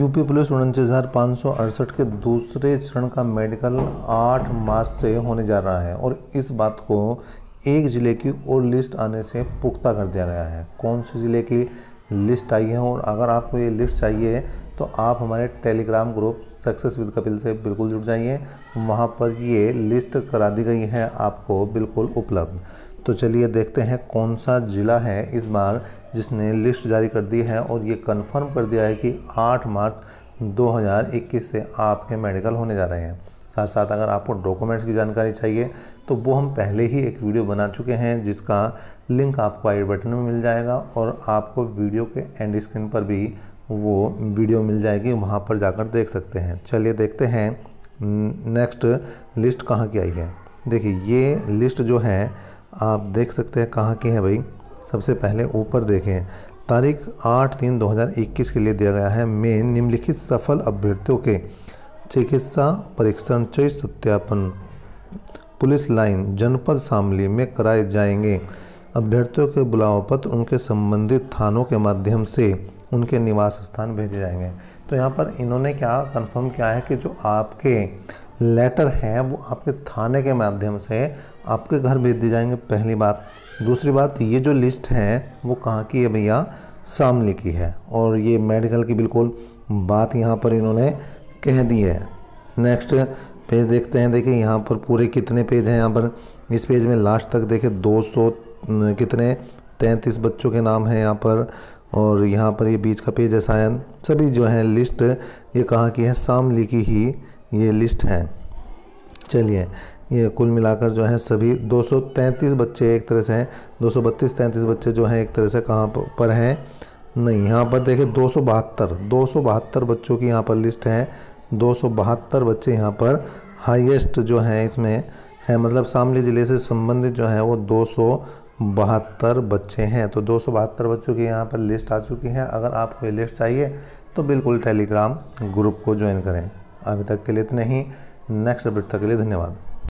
UP police उनचास हज़ार पाँच सौ अड़सठ के दूसरे चरण का मेडिकल 8 मार्च से होने जा रहा है और इस बात को एक ज़िले की और लिस्ट आने से पुख्ता कर दिया गया है कौन से ज़िले की लिस्ट आई है और अगर आपको ये लिस्ट चाहिए तो आप हमारे Telegram group success with Kapil से बिल्कुल जुड़ जाइए वहाँ पर ये लिस्ट करा दी गई है आपको बिल्कुल उपलब्ध तो चलिए देखते हैं कौन सा ज़िला है इस बार जिसने लिस्ट जारी कर दी है और ये कन्फर्म कर दिया है कि आठ मार्च 2021 से आपके मेडिकल होने जा रहे हैं साथ साथ अगर आपको डॉक्यूमेंट्स की जानकारी चाहिए तो वो हम पहले ही एक वीडियो बना चुके हैं जिसका लिंक आपको आई बटन में मिल जाएगा और आपको वीडियो के एंड स्क्रीन पर भी वो वीडियो मिल जाएगी वहाँ पर जाकर देख सकते हैं चलिए देखते हैं नेक्स्ट लिस्ट कहाँ की आई है देखिए ये लिस्ट जो है आप देख सकते हैं कहाँ की है भाई सबसे पहले ऊपर देखें तारीख आठ तीन 2021 के लिए दिया गया है मेन निम्नलिखित सफल अभ्यर्थियों के चिकित्सा परीक्षण चय सत्यापन पुलिस लाइन जनपद शामली में कराए जाएंगे अभ्यर्थियों के बुलाव पत्र उनके संबंधित थानों के माध्यम से उनके निवास स्थान भेजे जाएंगे तो यहाँ पर इन्होंने क्या कंफर्म किया है कि जो आपके लेटर हैं वो आपके थाने के माध्यम से आपके घर भेज दिए जाएंगे पहली बात दूसरी बात ये जो लिस्ट है वो कहाँ की है भैया शामली की है और ये मेडिकल की बिल्कुल बात यहाँ पर इन्होंने कह दी है नेक्स्ट पेज देखते हैं देखिए यहाँ पर पूरे कितने पेज हैं यहाँ पर इस पेज में लास्ट तक देखिए दो कितने तैंतीस बच्चों के नाम हैं यहाँ पर और यहाँ पर ये बीच का पेज है सभी जो है लिस्ट ये कहाँ की है शामली की ही ये लिस्ट है चलिए ये कुल मिलाकर जो है सभी 233 बच्चे एक तरह से हैं 232 33 बच्चे जो हैं एक तरह से कहाँ पर हैं नहीं यहाँ पर देखें दो सौ बहत्तर बच्चों की यहाँ पर लिस्ट है दो बच्चे यहाँ पर हाईएस्ट जो है इसमें है मतलब शामली ज़िले से संबंधित जो है वो दो बहत्तर बच्चे हैं तो दो बच्चों की यहाँ पर लिस्ट आ चुकी है अगर आपको ये लिस्ट चाहिए तो बिल्कुल टेलीग्राम ग्रुप को ज्वाइन करें अभी तक के लिए इतने ही नेक्स्ट अपडेट तक के लिए धन्यवाद